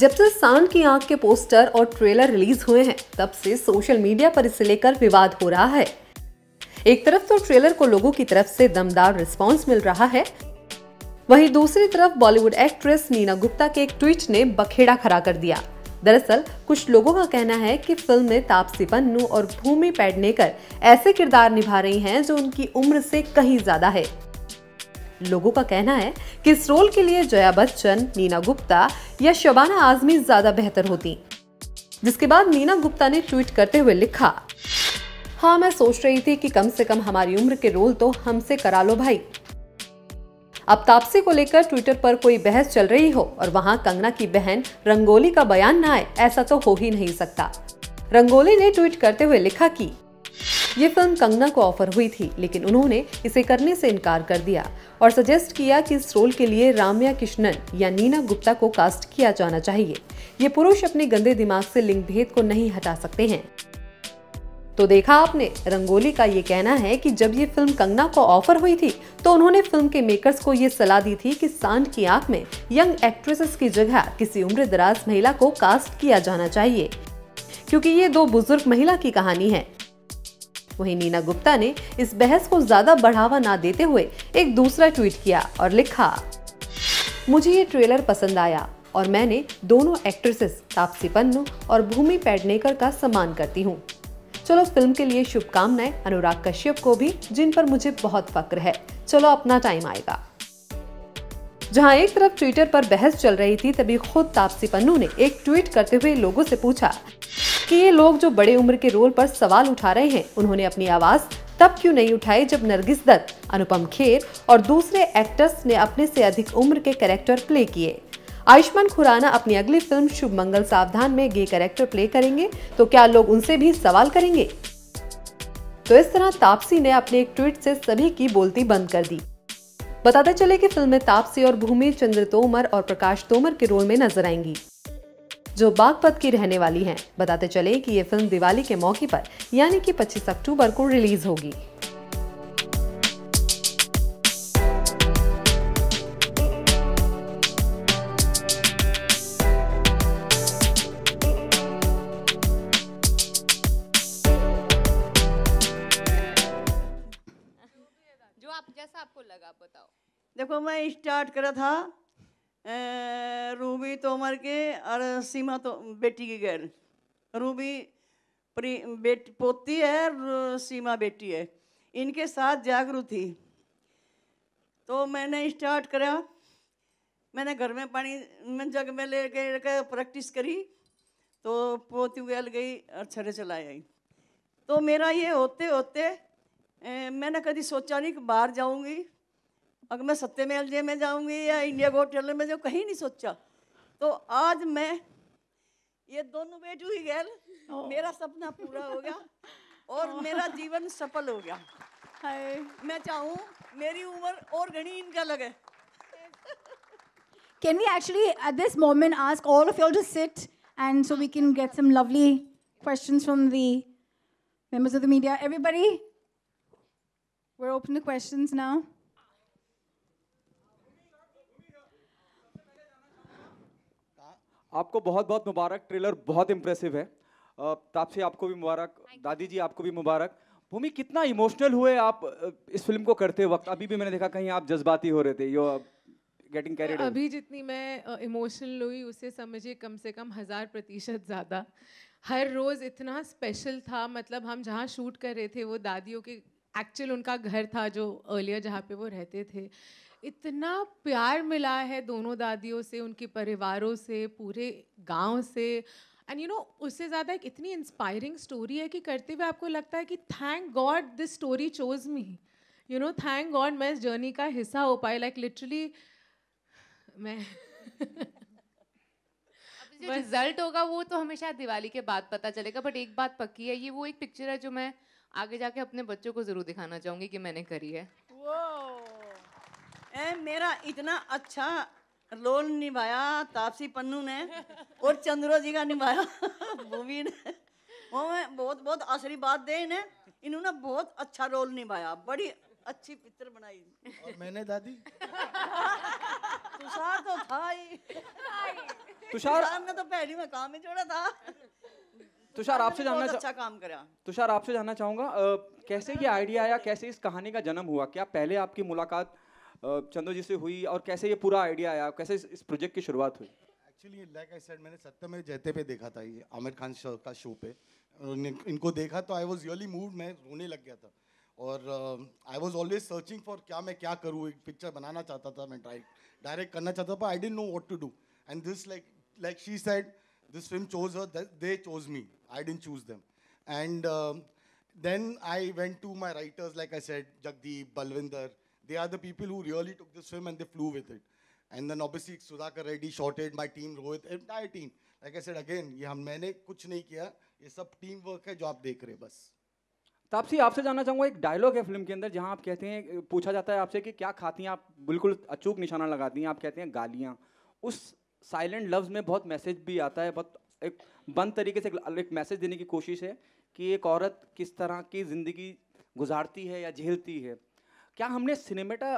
जब से सांड की आंख के पोस्टर और ट्रेलर रिलीज हुए हैं तब से सोशल मीडिया पर इसे लेकर विवाद हो रहा है एक तरफ तो ट्रेलर को लोगों की तरफ से दमदार रिस्पॉन्स मिल रहा है वहीं दूसरी तरफ बॉलीवुड एक्ट्रेस नीना गुप्ता के एक ट्वीट ने बखेड़ा खड़ा कर दिया दरअसल कुछ लोगों का कहना है कि फिल्म में तापसी पन्नू और भूमि पेडनेकर ऐसे किरदार निभा रही हैं जो उनकी उम्र से कहीं ज्यादा है लोगों का कहना है कि इस रोल के लिए जया बच्चन नीना गुप्ता या शबाना आजमी ज्यादा बेहतर होती जिसके बाद नीना गुप्ता ने ट्वीट करते हुए लिखा हाँ मैं सोच रही थी कि कम से कम हमारी उम्र के रोल तो हमसे करा लो भाई अब तापसी को लेकर ट्विटर पर कोई बहस चल रही हो और वहां कंगना की बहन रंगोली का बयान न आए ऐसा तो हो ही नहीं सकता रंगोली ने ट्वीट करते हुए लिखा कि ये फिल्म कंगना को ऑफर हुई थी लेकिन उन्होंने इसे करने से इनकार कर दिया और सजेस्ट किया कि इस रोल के लिए राम्या किशनन या नीना गुप्ता को कास्ट किया जाना चाहिए ये पुरुष अपने गंदे दिमाग से लिंग भेद को नहीं हटा सकते हैं तो देखा आपने रंगोली का ये कहना है कि जब ये फिल्म कंगना को ऑफर हुई थी तो उन्होंने फिल्म के मेकर्स को ये सलाह दी थी कि सांड की आंख में यंग एक्ट्रेसेस की जगह किसी उम्र दराज महिला को कास्ट किया जाना चाहिए क्योंकि ये दो बुजुर्ग महिला की कहानी है वहीं नीना गुप्ता ने इस बहस को ज्यादा बढ़ावा ना देते हुए एक दूसरा ट्वीट किया और लिखा मुझे ये ट्रेलर पसंद आया और मैंने दोनों एक्ट्रेसेस तापसी पन्नू और भूमि पेडनेकर का सम्मान करती हूँ चलो फिल्म के लिए शुभकामनाएं अनुराग कश्यप को भी जिन पर मुझे बहुत फक्र है चलो अपना टाइम आएगा जहां एक तरफ ट्विटर पर बहस चल रही थी तभी खुद तापसी पन्नू ने एक ट्वीट करते हुए लोगों से पूछा कि ये लोग जो बड़े उम्र के रोल पर सवाल उठा रहे हैं उन्होंने अपनी आवाज तब क्यों नहीं उठाई जब नरगिस दत्त अनुपम खेर और दूसरे एक्टर्स ने अपने से अधिक उम्र के कैरेक्टर प्ले किए आयुष्मान खुराना अपनी अगली फिल्म शुभ मंगल सावधान में गे कैरेक्टर प्ले करेंगे तो क्या लोग उनसे भी सवाल करेंगे तो इस तरह तापसी ने अपने एक ट्वीट से सभी की बोलती बंद कर दी बताते चले कि फिल्म में तापसी और भूमि चंद्र तोमर और प्रकाश तोमर के रोल में नजर आएंगी जो बागपत की रहने वाली हैं बताते चले कि ये फिल्म दिवाली के मौके पर यानी कि 25 अक्टूबर को रिलीज होगी जो आप जैसा आपको लगा बताओ देखो मैं स्टार्ट करा था रूबी तोमर के और सीमा तो बेटी की गैर रूबी प्री बेट पोती है सीमा बेटी है इनके साथ जागरूक थी तो मैंने स्टार्ट करा मैंने घर में पानी में जग में ले के प्रैक्टिस करी तो पोती उगल गई और छड़े चलाई आई तो मेरा ये होते होते ए, मैंने कभी सोचा नहीं कि बाहर जाऊंगी अगर मैं सत्य में एल में जाऊंगी या इंडिया गोट टेलर में जाऊँ कहीं नहीं सोचा तो आज मैं ये दोनों बेट हुई गैर मेरा सपना पूरा हो गया और मेरा जीवन सफल हो गया मैं चाहूँ मेरी उम्र और घनी इनका लगे Can we actually at this moment ask all of y'all to sit and so we can get some lovely questions from the members of the media? Everybody, we're open to questions now. आपको बहुत बहुत मुबारक trailer बहुत impressive है तापसी आपको भी मुबारक दादी जी आपको भी मुबारक भूमि कितना इमोशनल हुए आप इस फिल्म को करते वक्त अभी भी मैंने देखा कहीं आप जज्बाती हो रहे थे यो गेटिंग कैरिड अभी जितनी मैं इमोशनल हुई उसे समझिए कम से कम हज़ार प्रतिशत ज़्यादा हर रोज़ इतना स्पेशल था मतलब हम जहाँ शूट कर रहे थे वो दादियों के एक्चुअल उनका घर था जो अर्लियर जहाँ पे वो रहते थे इतना प्यार मिला है दोनों दादियों से उनके परिवारों से पूरे गांव से एंड यू नो उससे ज़्यादा एक इतनी इंस्पायरिंग स्टोरी है कि करते हुए आपको लगता है कि thank God this story chose me you know thank God मैं इस जर्नी का हिस्सा हो पाई लाइक लिटरली मैं जो रिजल्ट होगा वो तो हमेशा दिवाली के बाद पता चलेगा बट एक बात पक्की है ये वो एक पिक्चर है जो मैं आगे जाके अपने बच्चों को जरूर दिखाना चाहूंगी कि मैंने करी है है मेरा इतना अच्छा रोल निभाया तापसी पन्नू ने और चंद्रो जी का निभाया भूमि ने वो मैं बहुत बहुत आशीर्वाद दे इन्हें इन्होंने बहुत अच्छा रोल निभाया बड़ी अच्छी पिक्चर बनाई और मैंने दादी तुषार तो था ही तुषार ने तो पहली में काम ही जोड़ा था तुषार आपसे जानना अच्छा काम करा तुषार आपसे जानना चाहूंगा कैसे ये आइडिया आया कैसे इस कहानी का जन्म हुआ क्या पहले आपकी मुलाकात चंदो जी से हुई और कैसे ये पूरा आइडिया आया कैसे इस प्रोजेक्ट की शुरुआत हुई एक्चुअली लाइक आई सेड मैंने में जयते पे देखा था ये आमिर खान शो का शो पे इनको देखा तो आई वॉज रियली मूव मैं रोने लग गया था और I was always searching for क्या मैं क्या करूँ एक पिक्चर बनाना चाहता था मैं डायरेक्ट करना चाहता था I don't know what to do and this like like she said this film chose her, they chose me. I didn't choose them. And um, then I went to my writers, like I said, They are the people who really took this film and they flew with it. And then obviously Sudhakar Reddy it, my team, Rohit, entire team. Like I said again, ये हम मैंने कुछ नहीं किया ये सब team work है जो आप देख रहे बस तापसी तो आपसे जानना चाहूंगा एक डायलॉग है फिल्म के अंदर जहां आप कहते हैं पूछा जाता है आपसे कि क्या खाती हैं आप बिल्कुल अचूक निशाना लगाती हैं आप कहते हैं गालियाँ उस साइलेंट लव्स में बहुत मैसेज भी आता है बहुत एक बंद तरीके से एक मैसेज देने की कोशिश है कि एक औरत किस तरह की ज़िंदगी गुजारती है या झेलती है क्या हमने सिनेमेटा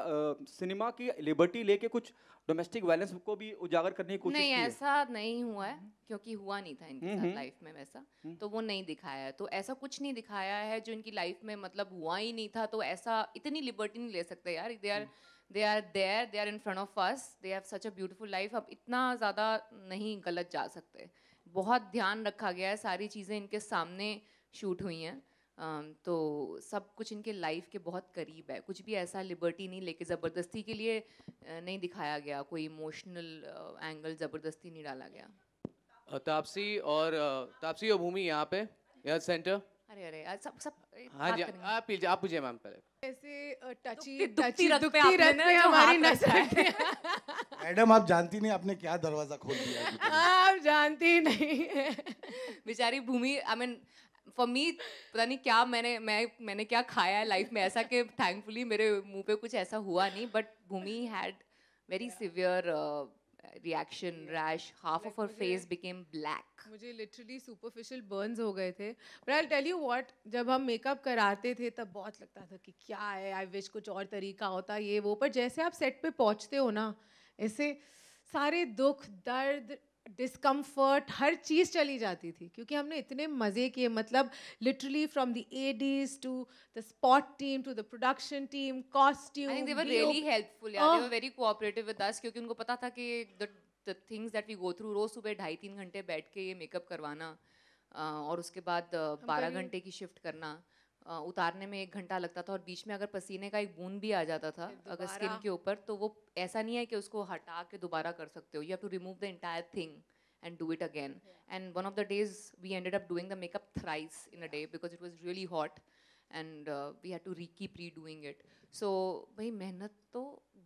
सिनेमा की लिबर्टी लेके कुछ डोमेस्टिक वायलेंस को भी उजागर करने की कोशिश नहीं ऐसा नहीं हुआ है क्योंकि हुआ नहीं था इनके हम्म, साथ लाइफ हम्म। में वैसा हम्म। तो वो नहीं दिखाया है तो ऐसा कुछ नहीं दिखाया है जो इनकी लाइफ में मतलब हुआ ही नहीं था तो ऐसा इतनी लिबर्टी नहीं ले सकते यार they are they are there they are in front of us they have such a beautiful life अब इतना ज़्यादा नहीं गलत जा सकते बहुत ध्यान रखा गया है सारी चीज़ें इनके सामने शूट हुई हैं तो सब कुछ इनके लाइफ के बहुत करीब है कुछ भी ऐसा लिबर्टी नहीं लेके ज़बरदस्ती के लिए नहीं दिखाया गया कोई इमोशनल एंगल ज़बरदस्ती नहीं डाला गया तापसी और तापसी और भूमि यहाँ पे यहाँ सेंटर अरे अरे सब सब हाँ जी आप पीजिए आप पूछिए मैम पहले ऐसे टची टची दुखती रथ पे हमारी नजर मैडम आप जानती नहीं आपने क्या दरवाजा खोल दिया आप जानती नहीं बेचारी भूमि आई मीन फॉर मी पता नहीं क्या मैंने मैं मैंने क्या खाया है लाइफ में ऐसा कि थैंकफुली मेरे मुंह पे कुछ ऐसा हुआ नहीं but Bhumi had very severe reaction rash half of her face became black मुझे लिटरली सुपरफिशियल बर्न्स हो गए थे but I tell you what जब हम मेकअप कराते थे तब बहुत लगता था कि क्या है आई विश कुछ और तरीका होता ये वो पर जैसे आप सेट पे पहुंचते हो ना ऐसे सारे दुख दर्द डिस्कम्फर्ट हर चीज़ चली जाती थी क्योंकि हमने इतने मज़े किए मतलब literally from the ADs to the spot team to the production team costume they were really helpful they were very cooperative with us क्योंकि उनको पता था कि the things that we go through रोज़ सुबह ढाई तीन घंटे बैठ के ये मेकअप करवाना और उसके बाद बारह घंटे की शिफ्ट करना उतारने में एक घंटा लगता था और बीच में अगर पसीने का एक बूंद भी आ जाता था अगर स्किन के ऊपर तो वो ऐसा नहीं है कि उसको हटा के दोबारा कर सकते हो you have to remove the entire thing and do it again and one of the days we ended up doing the makeup thrice in a day because it was really hot and we have to rekeep re doing it so भाई मेहनत तो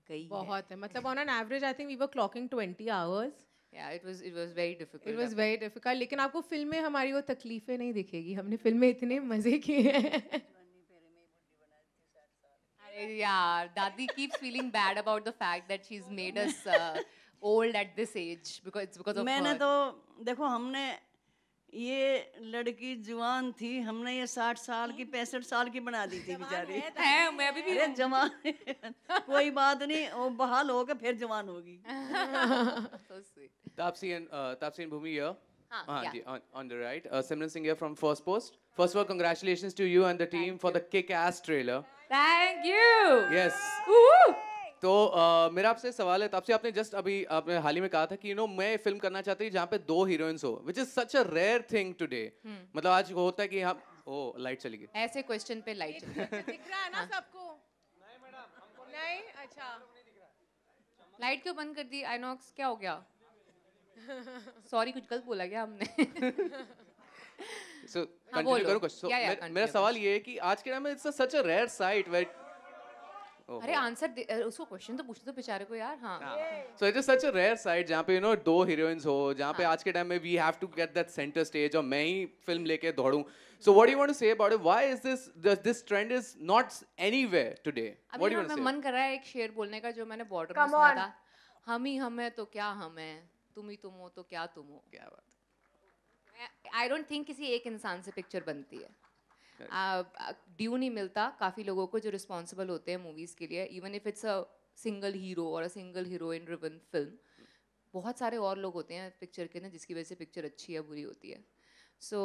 गई बहुत है, है. मतलब on an average I think we were clocking twenty hours लेकिन आपको फिल्म में हमारी वो तकलीफें नहीं दिखेगी हमने फिल्म में इतने मजे किए हैं यार dadi keeps feeling bad about the fact that she is made us old at this age because it's because of मैंने तो देखो हमने ये लड़की जवान थी हमने ये साठ साल की पैंसठ साल की बना दी थी बेचारी है तो मैं अभी भी जवान कोई बात नहीं वो बहाल होकर फिर जवान होगी सो Tapsi and uh, Tapsi and Bhumi here. Huh, uh, yeah. on, on, the right. Uh, Simran Singh here from First Post. First of all, congratulations to you and the team Thank for you. the kick-ass trailer. Thank you. Yes. Woo तो मेरा आपसे सवाल है आपसे आपने just अभी आपने हाल ही में कहा था कि यू नो मैं फिल्म करना चाहती हूँ जहाँ पे दो हीरोइंस हो which is such a rare thing today मतलब आज होता है कि हम ओ लाइट चली गई ऐसे क्वेश्चन पे लाइट चली दिख रहा है ना सबको नहीं मैडम नहीं अच्छा लाइट क्यों बंद कर दी आइनॉक्स क्या हो गया सॉरी कुछ गलत बोला क्या हमने सो हाँ, कंटिन्यू करो कुछ सो मेरा सवाल ये है कि आज के टाइम में it's a such a rare sight where अरे आंसर उसको क्वेश्चन तो पूछ तो बेचारे को यार हां so it's is such a rare sight जहां पे यू नो दो हीरोइंस हो जहां पे हाँ। आज के टाइम में we have to get that centre stage और मैं ही फिल्म लेके दौड़ूं so what you want to say about it why is this this trend is not anywhere today what you want to say मन कर रहा है एक शेर बोलने का जो मैंने बॉर्डर में सुना था हम ही हम है तो क्या हम है तुम ही तुम हो तो क्या तुम हो क्या बात आई डोंट थिंक किसी एक इंसान से पिक्चर बनती है ड्यू नहीं मिलता काफ़ी लोगों को जो रिस्पॉन्सिबल होते हैं मूवीज़ के लिए even if it's a single hero और अ सिंगल हीरोइन रिबन फिल्म बहुत सारे और लोग होते हैं पिक्चर के ना जिसकी वजह से पिक्चर अच्छी या बुरी होती है so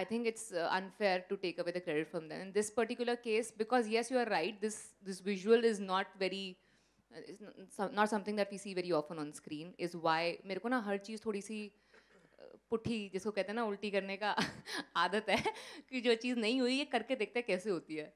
I think it's unfair to take away the credit from than this particular case because yes you are right this this visual is not very Uh, is not something that we see very often on screen is why मेरे को ना हर चीज़ थोड़ी सी uh, पुठी जिसको कहते हैं ना उल्टी करने का आदत है कि जो चीज़ नहीं हुई ये करके देखते हैं कैसे होती है